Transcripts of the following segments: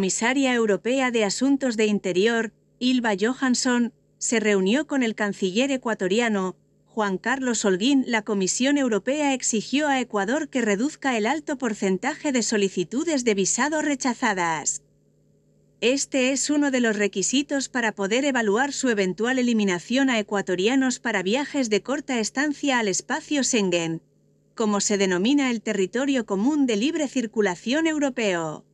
comisaria europea de Asuntos de Interior, Ilva Johansson, se reunió con el canciller ecuatoriano, Juan Carlos Holguín, la Comisión Europea exigió a Ecuador que reduzca el alto porcentaje de solicitudes de visado rechazadas. Este es uno de los requisitos para poder evaluar su eventual eliminación a ecuatorianos para viajes de corta estancia al espacio Schengen, como se denomina el territorio común de libre circulación europeo.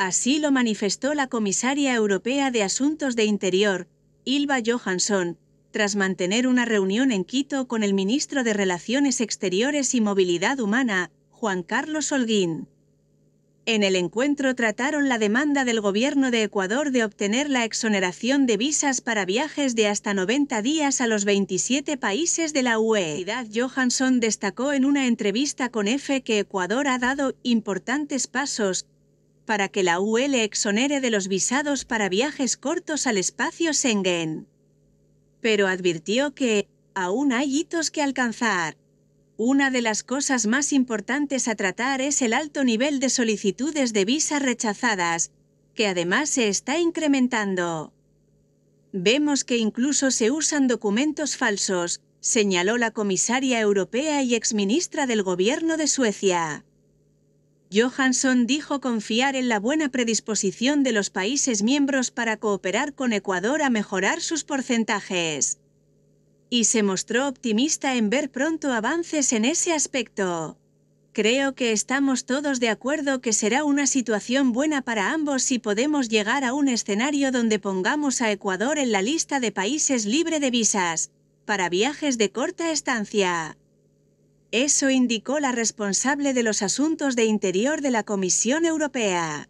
Así lo manifestó la comisaria europea de Asuntos de Interior, Ilva Johansson, tras mantener una reunión en Quito con el ministro de Relaciones Exteriores y Movilidad Humana, Juan Carlos Holguín. En el encuentro trataron la demanda del gobierno de Ecuador de obtener la exoneración de visas para viajes de hasta 90 días a los 27 países de la UE. Johansson destacó en una entrevista con EFE que Ecuador ha dado importantes pasos para que la UE exonere de los visados para viajes cortos al espacio Schengen. Pero advirtió que aún hay hitos que alcanzar. Una de las cosas más importantes a tratar es el alto nivel de solicitudes de visa rechazadas, que además se está incrementando. Vemos que incluso se usan documentos falsos, señaló la comisaria europea y exministra del gobierno de Suecia. Johansson dijo confiar en la buena predisposición de los países miembros para cooperar con Ecuador a mejorar sus porcentajes. Y se mostró optimista en ver pronto avances en ese aspecto. Creo que estamos todos de acuerdo que será una situación buena para ambos si podemos llegar a un escenario donde pongamos a Ecuador en la lista de países libre de visas, para viajes de corta estancia. Eso indicó la responsable de los asuntos de interior de la Comisión Europea.